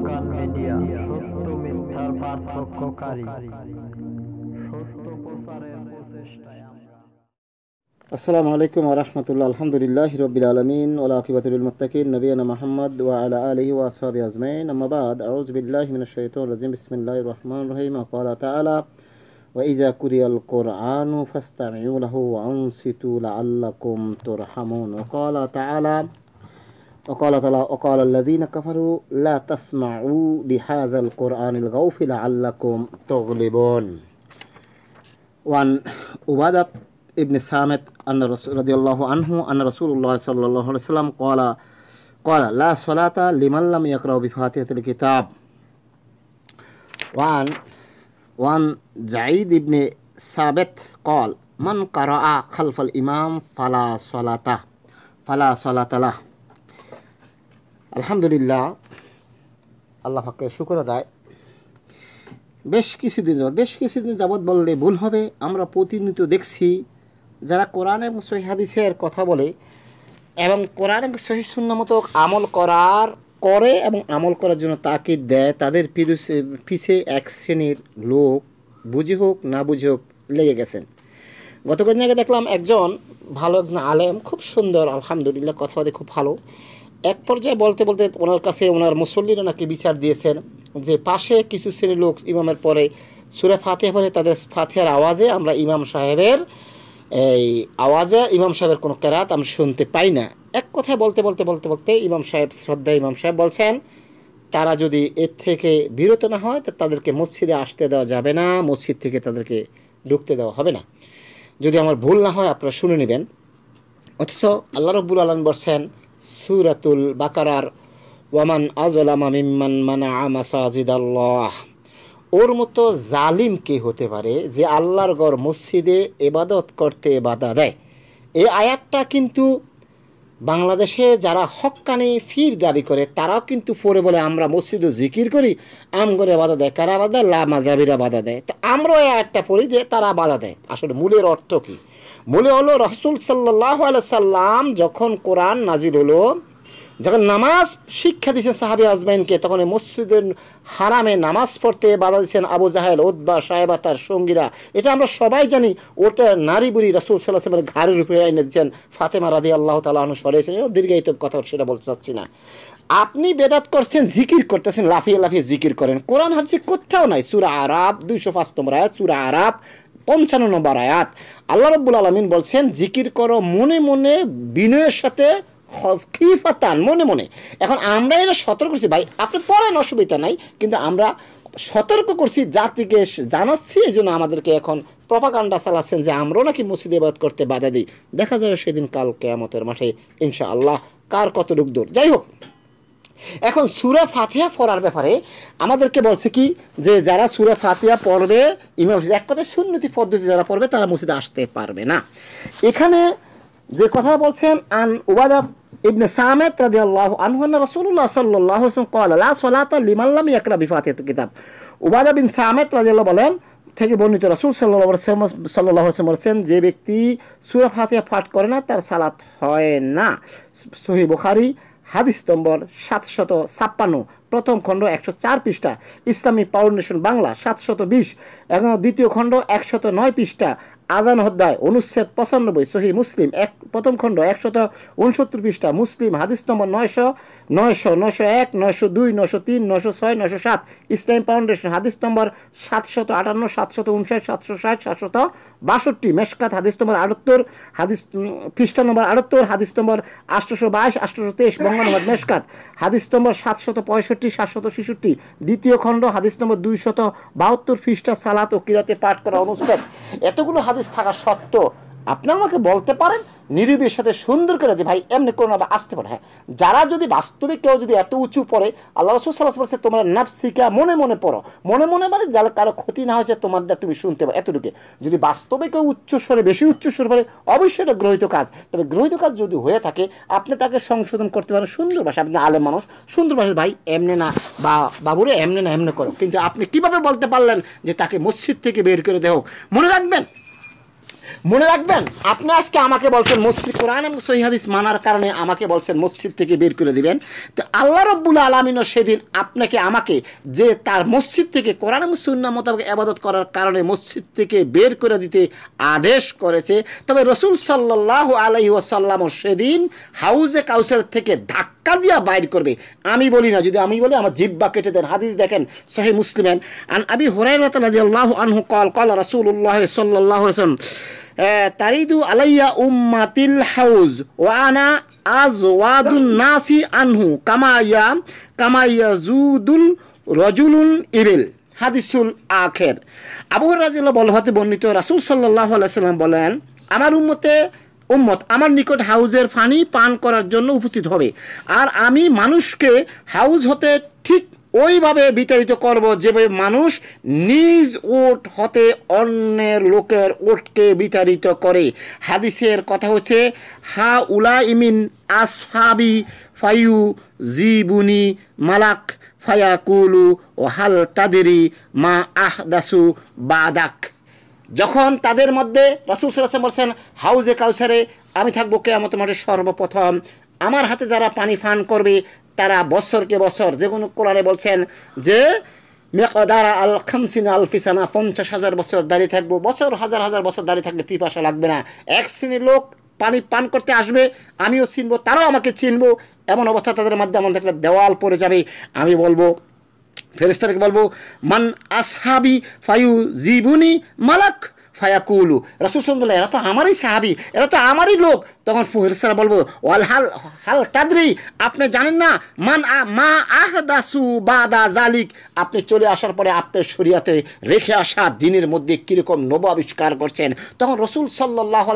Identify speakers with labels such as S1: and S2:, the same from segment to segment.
S1: Afghan media সত্য মিথ্যার পার্থক্যকারী সত্য প্রচারের প্রচেষ্টায় السلام عليكم ورحمة الله الحمد لله رب العالمين والعاقبة للمتقين نبينا محمد وعلى آله وأصحابه أجمعين أما بعد أعوذ بالله من الشيطان الرجيم بسم الله الرحمن الرحيم قال تعالى وإذا قرئ القرآن فاستمعوا له وأنصتوا لعلكم ترحمون وقال تعالى وقال تعالى وقال الذين كفروا لا تسمعوا لهذا القرآن الغوف لعلكم تغلبون وعن عبادة ابن سامت أن رسول رضي الله عنه أن رسول الله صلى الله عليه وسلم قال قال لا صلاة لمن لم يقرأ بفاتحة الكتاب وعن وعن زعيد بن ثابت قال من قرأ خلف الإمام فلا صلاة فلا صلاة له আলহামদুলিল্লাহ আল্লাহ পাককে শুক্র দেয় বেশ কিছুদিন যাবৎ বেশ কিছুদিন যাবৎ বললে ভুল হবে আমরা প্রতিনিয়ত দেখছি যারা কোরআন এবং হাদিসের কথা বলে এবং কোরআন এবং সহিসুন্না মতো আমল করার করে এবং আমল করার জন্য তাকে দেয় তাদের পিছে এক শ্রেণীর লোক বুঝি হোক না বুঝি হোক লেগে গেছেন কদিন আগে দেখলাম একজন ভালো একজন আলেম খুব সুন্দর আলহামদুলিল্লাহ কথা বলতে খুব ভালো এক পর্যায়ে বলতে বলতে ওনার কাছে ওনার মুসল্লিরা নাকি বিচার দিয়েছেন যে পাশে কিছু শ্রেণীর লোক ইমামের পরে সুরে ফাতে পরে তাদের ফাতেহার আওয়াজে আমরা ইমাম সাহেবের এই আওয়াজে ইমাম সাহেবের কোনো ক্যারাত আমি শুনতে পাই না এক কথায় বলতে বলতে বলতে বলতে ইমাম সাহেব শ্রদ্ধা ইমাম সাহেব বলছেন তারা যদি এর থেকে বিরত না হয় তা তাদেরকে মসজিদে আসতে দেওয়া যাবে না মসজিদ থেকে তাদেরকে ঢুকতে দেওয়া হবে না যদি আমার ভুল না হয় আপনারা শুনে নেবেন অথচ আল্লাহ রব্বুল আলম বলছেন সুরাতুল বাকারার ওয়ামান আজলামা মিম্মান মানা মাসাজিদ আল্লাহ ওর মতো জালিম কে হতে পারে যে আল্লাহর গড় মসজিদে এবাদত করতে বাধা দেয় এই আয়াতটা কিন্তু বাংলাদেশে যারা হকানি ফির দাবি করে তারাও কিন্তু পড়ে বলে আমরা মসজিদে জিকির করি আমগরে বাধা দেয় কারা বাধা দেয় লা মাজাবিরা বাধা দেয় তো আমরাও একটা পড়ি যে তারা বাধা দেয় আসলে মূলের অর্থ কী বলে হলো রসুল সাল্লাহ সাল্লাম যখন কোরআন নাজির হলো যখন নামাজ শিক্ষা দিয়েছেন সাহাবি আজমাইনকে তখন মসজিদের হারামে নামাজ পড়তে বাধা দিয়েছেন আবু জাহেল ওদ্বা সাহেবা তার সঙ্গীরা এটা আমরা সবাই জানি ওটা নারী বুড়ি রাসুল সাল্লাহামের ঘাড়ের উপরে এনে দিয়েছেন ফাতেমা রাধি আল্লাহ তালু সরেছেন দীর্ঘায়িত কথা সেটা বলতে চাচ্ছি না আপনি বেদাত করছেন জিকির করতেছেন লাফিয়ে লাফিয়ে জিকির করেন কোরআন হাজি কোথাও নাই সুরা আরাব দুইশো পাঁচ নম্বর আয়াত সুরা আরাব পঞ্চান্ন নম্বর আয়াত আল্লাহ রব্বুল আলমিন বলছেন জিকির করো মনে মনে বিনয়ের সাথে খিফাতান মনে মনে এখন আমরা এটা সতর্ক করছি ভাই আপনি পড়েন অসুবিধা নাই কিন্তু আমরা সতর্ক করছি জাতিকে জানাচ্ছি এই জন্য আমাদেরকে এখন প্রপাকাণ্ডা চালাচ্ছেন যে আমরাও নাকি মসজিদে বাদ করতে বাধা দিই দেখা যাবে সেদিন কাল কেয়ামতের মাঠে ইনশা আল্লাহ কার কত দূর যাই হোক এখন সুরা ফাতিহা পড়ার ব্যাপারে আমাদেরকে বলছে কি যে যারা সুরা ফাতিহা পড়বে ইমাম এক কথা সুন্নতি পদ্ধতি যারা পড়বে তারা মসজিদে আসতে পারবে না এখানে যে কথা বলছেন আন উবাদা ইবনে সামেত রাদি আল্লাহ আনহান রসুল্লাহ সাল্লাহ কলা সলাত লিমাল্লাম ইয়াকরা বিফাতে কিতাব উবাদা বিন সামেদ রাজি আল্লাহ বলেন থেকে বর্ণিত রাসুল সাল্লাহ সাল্লাহ বলছেন যে ব্যক্তি সুরা ফাতিয়া পাঠ করে না তার সালাত হয় না সহি বুখারি হাদিস নম্বর সাতশত ছাপ্পান্ন প্রথম খণ্ড একশো চার পৃষ্ঠা ইসলামী পাওয়ার নেশন বাংলা সাতশত বিশ এবং দ্বিতীয় খণ্ড একশত নয় পৃষ্ঠা আজান হদ্দায় অনুচ্ছেদ পঁচানব্বই সহি মুসলিম এক প্রথম খণ্ড একশত উনসত্তর পৃষ্ঠা মুসলিম হাদিস নম্বর নয়শো নয়শো নশো এক নয়শো দুই নশো তিন নশো ছয় নশো সাত ইসলাম ফাউন্ডেশন হাদিস নম্বর সাতশত আটান্ন সাতশত উনষাট সাতশো ষাট সাতশত বাষট্টি মেশকাত হাদিস নম্বর আটাত্তর হাদিস পৃষ্ঠা নম্বর আটাত্তর হাদিস নম্বর আষ্টশো বাইশ আষ্টশো তেইশ বঙ্গানুবাদ মেশকাত হাদিস নম্বর সাতশত পঁয়ষট্টি সাতশত ছেষট্টি দ্বিতীয় খণ্ড হাদিস নম্বর দুইশত বাহাত্তর পৃষ্ঠা সালাত ও কিরাতে পাঠ করা অনুচ্ছেদ এতগুলো হাদিস হাদিস থাকা সত্ত্বেও আপনি আমাকে বলতে পারেন নিরীবের সাথে সুন্দর করে যে ভাই এমনি কোনো না আসতে পারে হ্যাঁ যারা যদি বাস্তবে কেউ যদি এত উঁচু পড়ে আল্লাহ রসুল সাল্লাহ বলছে তোমরা নাফসিকা মনে মনে পড়ো মনে মনে মানে যার কারো ক্ষতি না হয়েছে তোমার দ্বারা তুমি শুনতে পারো এতটুকু যদি বাস্তবে কেউ উচ্চ স্বরে বেশি উচ্চ স্বর পড়ে অবশ্যই এটা গ্রহিত কাজ তবে গ্রহিত কাজ যদি হয়ে থাকে আপনি তাকে সংশোধন করতে পারেন সুন্দর ভাষা আপনি আলেম মানুষ সুন্দর ভাষা ভাই এমনি না বা বাবুরে এমনি না এমনি করো কিন্তু আপনি কিভাবে বলতে পারলেন যে তাকে মসজিদ থেকে বের করে দেহ মনে রাখবেন মনে রাখবেন আপনি আজকে আমাকে বলছেন মসজিদ কোরআন এবং সহিহাদিস মানার কারণে আমাকে বলছেন মসজিদ থেকে বের করে দিবেন তো আল্লাহ রব্বুল আলমিনও সেদিন আপনাকে আমাকে যে তার মসজিদ থেকে কোরআন এবং সুন্না মোতাবেক আবাদত করার কারণে মসজিদ থেকে বের করে দিতে আদেশ করেছে তবে রসুল সাল্লাহ আলহি সেদিন হাউজে কাউসের থেকে ধাক্কা কাঁদিয়া বাইর করবে আমি বলি না যদি আমি বলি আমার জিব্বা কেটে দেন হাদিস দেখেন সহি মুসলিমেন আন আবি আনহু কল কল রাসূলুল্লাহ সাল্লাল্লাহু তারিদু আলাইয়া উম্মাতিল হাউজ ওয়ানা আজওয়াদুন নাসি আনহু কামাইয়া কামাইয়া জুদুল রজুলুল ইবিল হাদিসুল আখের আবু রাজিল্লাহ বলহাতে বর্ণিত রাসুল সাল্লাহ আলাইসাল্লাম বলেন আমার উম্মতে উম্মত আমার নিকট হাউজের পানি পান করার জন্য উপস্থিত হবে আর আমি মানুষকে হাউজ হতে ঠিক ওইভাবে বিতাড়িত করব যেভাবে মানুষ নিজ ওট হতে অন্যের লোকের ওটকে বিতাড়িত করে হাদিসের কথা হচ্ছে হা উলা ইমিন আসহাবি ফায়ু জিবুনি মালাক ফায়াকুলু ও হাল তাদেরি মা আহদাসু বাদাক যখন তাদের মধ্যে রসুল সাল্লাম বলছেন হাউজে কাউসারে আমি থাকবো আমার মাঠে সর্বপ্রথম আমার হাতে যারা পানি ফান করবে তারা বছরকে বছর যে কোনো কোরআনে বলছেন যে মেকদারা আল খামসিন আল ফিসানা পঞ্চাশ হাজার বছর দাঁড়িয়ে থাকবো বছর হাজার হাজার বছর দাঁড়িয়ে থাকলে পিপাসা লাগবে না এক শ্রেণীর লোক পানি পান করতে আসবে আমিও চিনবো তারাও আমাকে চিনবো এমন অবস্থা তাদের মাধ্যমে আমাদের একটা দেওয়াল পড়ে যাবে আমি বলবো ফেরেস্তারকে বলবো মান আসহাবি ফায়ু জিবুনি মালাক ফায়াকুলু রাসুল বলে এরা তো আমারই সাহাবি এরা তো আমারই লোক তখন ফেরেস্তারা বলবো ওয়াল হাল হাল কাদরি আপনি জানেন না মান আ মা আহ দাসু বা দা জালিক আপনি চলে আসার পরে আপনার শরিয়াতে রেখে আসা দিনের মধ্যে কীরকম নব আবিষ্কার করছেন তখন রসুল সাল্লাহ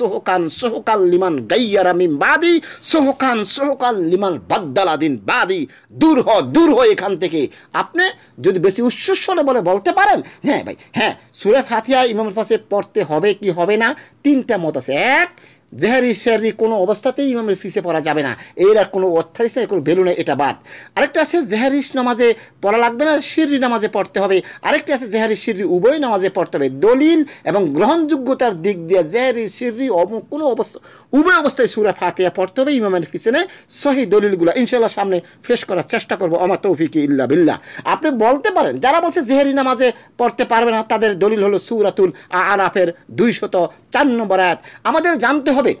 S1: সোহকান সোহকাল লিমান গাইয়ারামিম বাদি সোহকান সোহকাল লিমান বাদ্দালাদিন বাদি দূর হ দূর হ এখান থেকে আপনি যদি বেশি উচ্চস্বরে বলে বলতে পারেন হ্যাঁ ভাই হ্যাঁ সুরে ফাতিয়া ইমাম মাসে পড়তে হবে কি হবে না তিনটা মত আছে এক জেহারি শেহারি কোনো অবস্থাতেই ইমামের ফিসে পড়া যাবে না এর আর কোনো অর্থারিস নেই কোনো বেলুনে এটা বাদ আরেকটা আছে জেহারিস নামাজে পড়া লাগবে না শিররি নামাজে পড়তে হবে আরেকটা আছে জেহারি শিররি উভয় নামাজে পড়তে হবে দলিল এবং গ্রহণযোগ্যতার দিক দিয়ে জেহারি শিররি কোনো অবস্থা উভয় অবস্থায় সুরা ফাতিয়া পড়তে হবে ইমামের ফিসে নেই সহি দলিলগুলো ইনশাল্লাহ সামনে ফেস করার চেষ্টা করবো আমার তৌফিক ইল্লা বিল্লা আপনি বলতে পারেন যারা বলছে জেহারি নামাজে পড়তে পারবে না তাদের দলিল হলো সুরাতুল আরাফের দুইশত চার নম্বর আয়াত আমাদের জানতে হবে হবে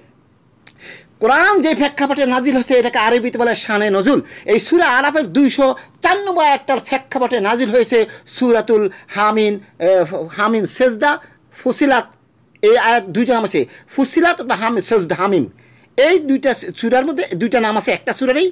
S1: কোরআন যে প্রেক্ষাপটে নাজিল হয়েছে এটাকে আরবিতে বলে শানে নজুল এই সুরা আরবের দুইশো চার নম্বর একটার প্রেক্ষাপটে নাজিল হয়েছে সুরাতুল হামিন হামিম সেজদা ফুসিলাত এই আয়াত দুইটা নাম আছে ফুসিলাত বা হামিম সেজদা হামিম এই দুইটা সুরার মধ্যে দুইটা নাম আছে একটা সুরারই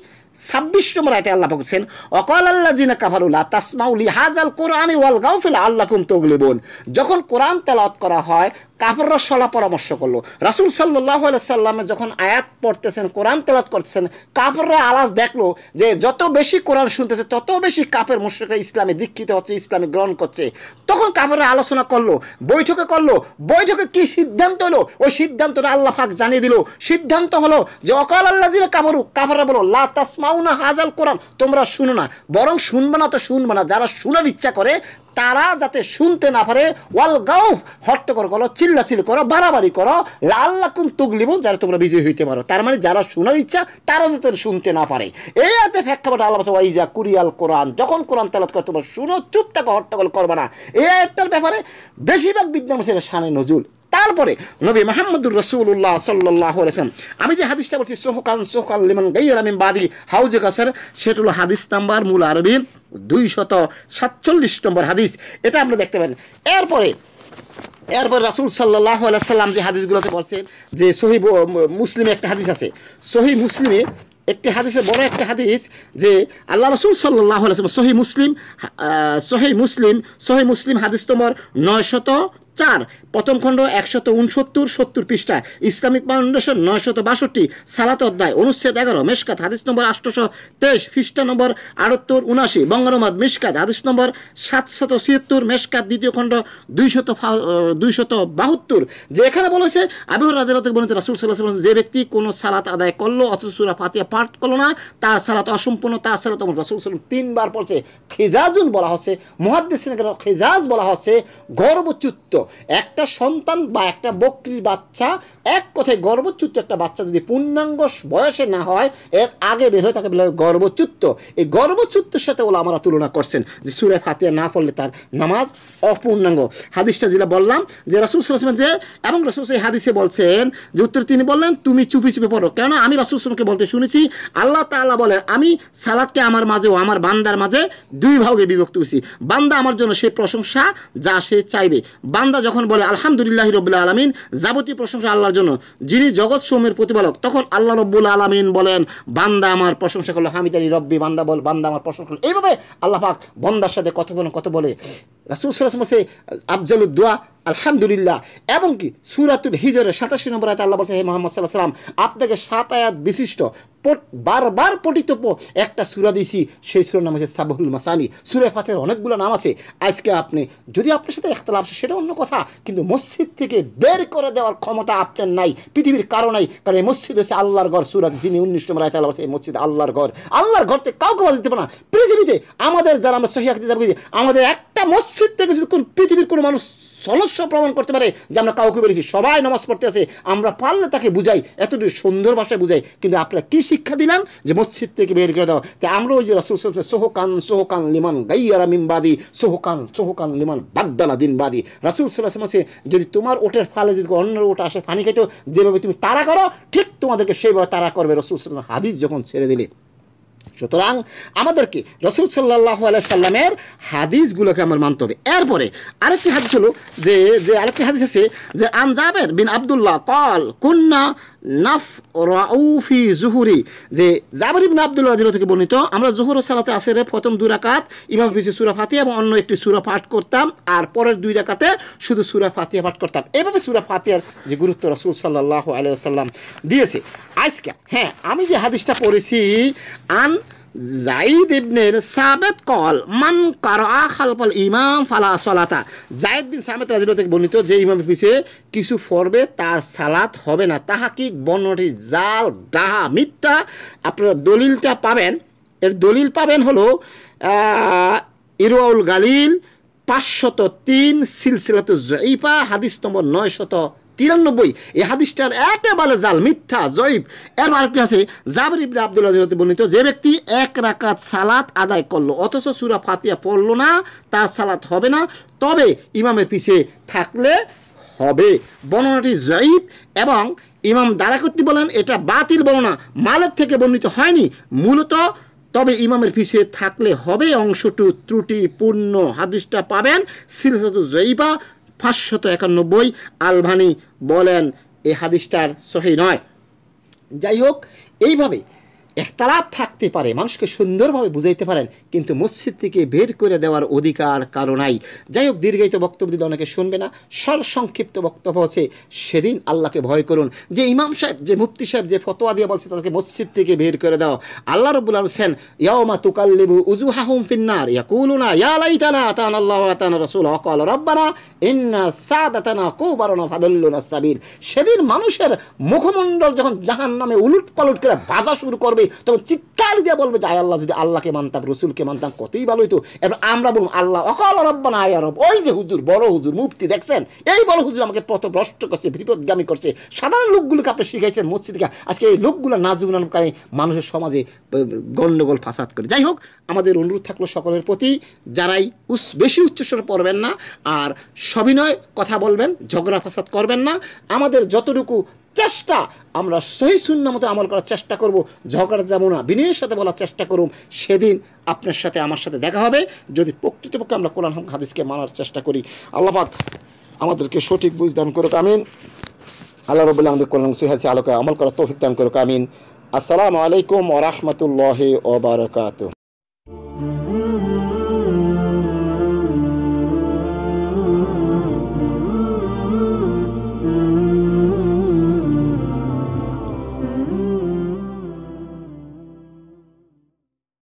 S1: ছাব্বিশ নম্বর আয়তে আল্লাহ বলছেন অকাল আল্লাহ জিনা কাফারুল্লাহ তাসমাউলি হাজাল কোরআন ওয়াল গাউফিল আল্লাহ কুম বোন যখন কোরআন তেলাওয়াত করা হয় কাপড়রা সলা পরামর্শ করলো রাসুল সাল্লাহ সাল্লামে যখন আয়াত পড়তেছেন কোরআন তেলাত করতেছেন কাপড়রা আলাজ দেখলো যে যত বেশি কোরআন শুনতেছে তত বেশি কাপের মুশ্রিকরা ইসলামে দীক্ষিত হচ্ছে ইসলামে গ্রহণ করছে তখন কাপড়রা আলোচনা করলো বৈঠকে করলো বৈঠকে কি সিদ্ধান্ত হলো ওই সিদ্ধান্তটা আল্লাহ ফাঁক জানিয়ে দিল সিদ্ধান্ত হলো যে অকাল আল্লাহ জিনা কাপড় কাপড়রা বলো লা তাসমা ফাউনা হাজাল কোরআন তোমরা শুনো না বরং শুনবে না তো শুনবে না যারা শোনার ইচ্ছা করে তারা যাতে শুনতে না পারে ওয়াল গাউফ হট্টকর করো চিল্লাচিল করো বাড়াবাড়ি করো লাল্লাকুম তুগলিব যারা তোমরা বিজয়ী হইতে পারো তার মানে যারা শোনার ইচ্ছা তারা যাতে শুনতে না পারে এই হাতে ফ্যাক্টাবাটা আল্লাহ ওয়াইজা কুরিয়াল কোরআন যখন কোরআন তালাত করে তোমরা শুনো চুপ থাকো হট্টগোল করবে না এই আয়াতটার ব্যাপারে বেশিরভাগ বিদ্যান সানে নজুল তারপরে নবী মাহমুদুর রসুল্লাহ সাল্লাম আমি যে হাদিসটা বলছি সোহকাল সোহকাল লিমান গাইয়ামিন বাদি হাউজে কাসার সেটা হলো হাদিস নাম্বার মূল আরবি দুইশত সাতচল্লিশ নম্বর হাদিস এটা আমরা দেখতে পারেন এরপরে এরপর রাসুল সাল্লাহ সাল্লাম যে হাদিসগুলোতে বলছেন যে সহি মুসলিমে একটা হাদিস আছে সহি মুসলিমে একটি হাদিসে বড় একটা হাদিস যে আল্লাহ রসুল সাল্লাহ সহি মুসলিম সহি মুসলিম সহি মুসলিম হাদিস তোমার নয় শত চার প্রথম খণ্ড একশত উনসত্তর সত্তর পৃষ্ঠা ইসলামিক ফাউন্ডেশন নয়শত বাষট্টি সালাত অধ্যায় অনুচ্ছেদ এগারো মেশকাত হাদিস নম্বর আটশোশো তেইশ খ্রিস্টা নম্বর আটাত্তর উনাশি বঙ্গরমাদ মিশকাত হাদিস নম্বর সাতশত ছিয়াত্তর মেশকাত দ্বিতীয় খণ্ড দুইশত দুইশত বাহাত্তর যে এখানে বলেছে আবিহর রাতে বলেছে রাসুল সাল্লাহ যে ব্যক্তি কোনো সালাত আদায় করলো অথচ সুরা ফাতিয়া পাঠ করলো না তার সালাত অসম্পূর্ণ তার সালাত তখন রাসুল সাল্লাম তিনবার পড়ছে খেজাজুল বলা হচ্ছে মহাদ্দেশ খেজাজ বলা হচ্ছে গর্বচ্যুত এক একটা সন্তান বা একটা বকরির বাচ্চা এক কথায় গর্বচ্যুত একটা বাচ্চা যদি পূর্ণাঙ্গ বয়সে না হয় এর আগে বের হয়ে থাকে বলা এই গর্ভচ্যুতের সাথে ওলা আমরা তুলনা করছেন যে সুরে ফাতিয়া না পড়লে তার নামাজ অপূর্ণাঙ্গ হাদিসটা যেটা বললাম যে রাসুল সালাম যে এবং রাসুল সেই হাদিসে বলছেন যে উত্তর তিনি বললেন তুমি চুপি চুপি পড়ো কেন আমি রাসুল সালামকে বলতে শুনেছি আল্লাহ তাল্লাহ বলেন আমি সালাদকে আমার মাঝে ও আমার বান্দার মাঝে দুই ভাগে বিভক্ত হয়েছি বান্দা আমার জন্য সেই প্রশংসা যা সে চাইবে বান্দা যখন বলে আলহামদুলিল্লাহ রবুল্লা আলমিন যাবতীয় প্রশংসা আল্লাহর জন্য যিনি জগৎ সৌমের প্রতিপালক তখন আল্লাহ রব্বুল আলমিন বলেন বান্দা আমার প্রশংসা করলো হামিদ আলী রব্বি বান্দা বল বান্দা আমার প্রশংসা করলো এইভাবে আল্লাহ পাক বন্দার সাথে কথা বলেন কথা বলে রাসুল আফজাল দোয়া আলহামদুলিল্লাহ এবং কি সুরাতুল হিজরের সাতাশি নম্বর আয়তে আল্লাহ বলছে হে মোহাম্মদ সাল্লাহ সাল্লাম আপনাকে সাত আয়াত বিশিষ্ট বারবার পঠিত একটা সুরা দিয়েছি সেই সুরের নাম হচ্ছে সাবহুল মাসানি সুরে ফাতের অনেকগুলো নাম আছে আজকে আপনি যদি আপনার সাথে একতলা আসে সেটা অন্য কথা কিন্তু মসজিদ থেকে বের করে দেওয়ার ক্ষমতা আপনার নাই পৃথিবীর কারো নাই কারণ এই মসজিদ হচ্ছে আল্লাহর ঘর সুরাত যিনি উনিশ নম্বর আয়তাল আছে এই মসজিদ আল্লাহর ঘর আল্লাহর ঘর থেকে কাউকে বলা দিতে পারে না পৃথিবীতে আমাদের যারা আমরা সহিয়া আমাদের একটা মসজিদ থেকে যদি কোন পৃথিবীর কোনো মানুষ সলস্য প্রমাণ করতে পারে যে আমরা কাউকে বলেছি সবাই নামাজ পড়তে আছে আমরা পারলে তাকে বুঝাই এতটুকু সুন্দর ভাষায় বুঝাই কিন্তু আপনারা কি শিক্ষা দিলাম যে মসজিদ থেকে বের করে দাও তাই আমরা ওই যে রাসুল সোহকান সোহকান লিমান গাইয়ারা মিমবাদী সোহকান সোহকান লিমান বাদ্দালা দিনবাদী রাসুল সাল্লাহ যদি তোমার ওটের ফালে যদি অন্যের ওটা আসে পানি খেতেও যেভাবে তুমি তারা করো ঠিক তোমাদেরকে সেইভাবে তারা করবে রসুল হাদিস যখন ছেড়ে দিলে সুতরাং আমাদেরকে রসুল সাল্লাহ সাল্লামের হাদিসগুলোকে আমার মানতে হবে এরপরে আরেকটি হাদিস হলো যে যে আরেকটি হাদিস আছে যে আনজাবের বিন আবদুল্লাহ কল কুন্না নাফ রাউফি জুহুরি যে জাবর ইবনা আব্দুল রাজিল থেকে বর্ণিত আমরা জোহর সালাতে আসরে প্রথম দুই রাকাত ইমাম ফিসি সুরা ফাতিহা এবং অন্য একটি সুরা পাঠ করতাম আর পরের দুই রাকাতে শুধু সুরা ফাতিহা পাঠ করতাম এভাবে সুরা ফাতিহার যে গুরুত্ব রসুল সাল্লাহ আলিয়াল্লাম দিয়েছে আজকে হ্যাঁ আমি যে হাদিসটা পড়েছি আন জাইদ ইবনের সাবেত কল মান কার খালপল ইমাম ফালা সলাতা জাইদ বিন সামেত রাজিল থেকে বর্ণিত যে ইমামের পিছিয়ে কিছু পড়বে তার সালাত হবে না তাহাকিক বর্ণটি জাল ডাহা মিথ্যা আপনারা দলিলটা পাবেন এর দলিল পাবেন হলো ইরওয়াউল গালিল পাঁচশত তিন সিলসিলাত জঈফা হাদিস নম্বর নয় শত তিরানব্বই এই হাদিসটার একেবারে জাল মিথ্যা জৈব এর কি আছে জাবির ইবনে আব্দুল্লাহ বর্ণিত যে ব্যক্তি এক রাকাত সালাত আদায় করলো অথচ সুরা ফাতিয়া পড়লো না তার সালাত হবে না তবে ইমামের পিছিয়ে থাকলে হবে বর্ণনাটি জৈব এবং ইমাম দারাকর্তি বলেন এটা বাতিল বর্ণনা মালের থেকে বর্ণিত হয়নি মূলত তবে ইমামের পিছিয়ে থাকলে হবে অংশটু ত্রুটিপূর্ণ হাদিসটা পাবেন সিলসাতু জৈবা পাঁচশত একানব্বই আলভানি বলেন এ হাদিসটার সহি নয় যাই হোক এইভাবে একতালাপ থাকতে পারে মানুষকে সুন্দরভাবে বুঝাইতে পারেন কিন্তু মসজিদ থেকে বের করে দেওয়ার অধিকার কারো নাই যাই হোক দীর্ঘায়িত বক্তব্য দিলে অনেকে শুনবে না সার সংক্ষিপ্ত বক্তব্য হচ্ছে সেদিন আল্লাহকে ভয় করুন যে ইমাম সাহেব যে মুফতি সাহেব যে ফতোয়া দিয়ে বলছে তাদেরকে মসজিদ থেকে বের করে দাও আল্লাহ রবুল হোসেন ইয়াওমা তুকাল্লিবু উজুহাহুম ফিন্নার ইয়াকুলুনা ইয়া লাইতানা আতান আল্লাহ আতান রাসূল ওয়াকাল রব্বানা ইন্না সাদাতানা কুবারানা ফাদাল্লুনা সাবির সেদিন মানুষের মুখমণ্ডল যখন জাহান নামে উলুট পালুট করে বাজা শুরু করবে তখন চিৎকার দিয়ে বলবে যে আয় আল্লাহ যদি আল্লাহকে মানতাম রসুলকে মানতাম কতই ভালো হইতো এবার আমরা বলুন আল্লাহ অকাল রব্বানা আয় আরব ওই যে হুজুর বড় হুজুর মুফতি দেখছেন এই বড় হুজুর আমাকে পথ ভ্রষ্ট করছে বিপদগামী করছে সাধারণ লোকগুলোকে আপনি শিখাইছেন মসজিদকে আজকে এই লোকগুলো নাজুগুলার কারণে মানুষের সমাজে গণ্ডগোল ফাসাদ করে যাই হোক আমাদের অনুরোধ থাকলো সকলের প্রতি যারাই উস বেশি উচ্চস্বর পড়বেন না আর সবিনয় কথা বলবেন ঝগড়া ফাসাদ করবেন না আমাদের যতটুকু চেষ্টা আমরা সহি শূন্য মতো আমল করার চেষ্টা করব ঝগড়া যাবো না বিনয়ের সাথে বলার চেষ্টা করুন সেদিন আপনার সাথে আমার সাথে দেখা হবে যদি প্রকৃতপক্ষে আমরা কোরআন হাদিসকে মানার চেষ্টা করি আল্লাহাক আমাদেরকে সঠিক বুঝ দান করুক আমিন আল্লাহ রবুল্লাহ আমাদের কোরআন সুহাসি আলোকে আমল করার তৌফিক দান করুক আমিন আসসালামু আলাইকুম ওরহমতুল্লাহ ওবরকাত